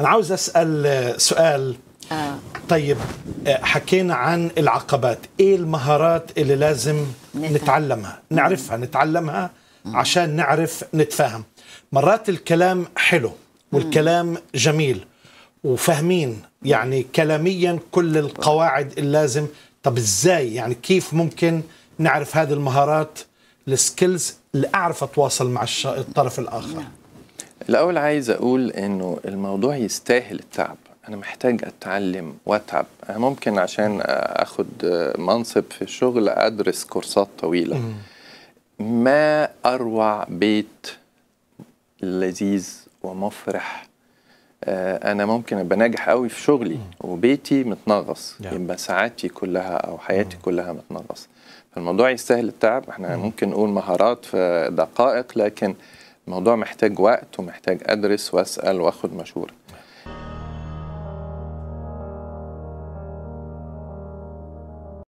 انا عاوز اسال سؤال آه. طيب آه، حكينا عن العقبات ايه المهارات اللي لازم نفهم. نتعلمها نعرفها مم. نتعلمها مم. عشان نعرف نتفاهم مرات الكلام حلو والكلام مم. جميل وفاهمين يعني كلاميا كل القواعد اللازم طب ازاي يعني كيف ممكن نعرف هذه المهارات السكيلز اللي اعرف اتواصل مع الطرف الاخر نعم. الأول عايز أقول إنه الموضوع يستاهل التعب أنا محتاج أتعلم وأتعب أنا ممكن عشان أخد منصب في الشغل أدرس كورسات طويلة ما أروع بيت لذيذ ومفرح آه، أنا ممكن أبقى ناجح قوي في شغلي وبيتي متنغص يبقى ساعاتي كلها أو حياتي كلها متنغص فالموضوع يستاهل التعب احنا ممكن نقول مهارات في دقائق لكن الموضوع محتاج وقت ومحتاج ادرس واسال واخد مشوره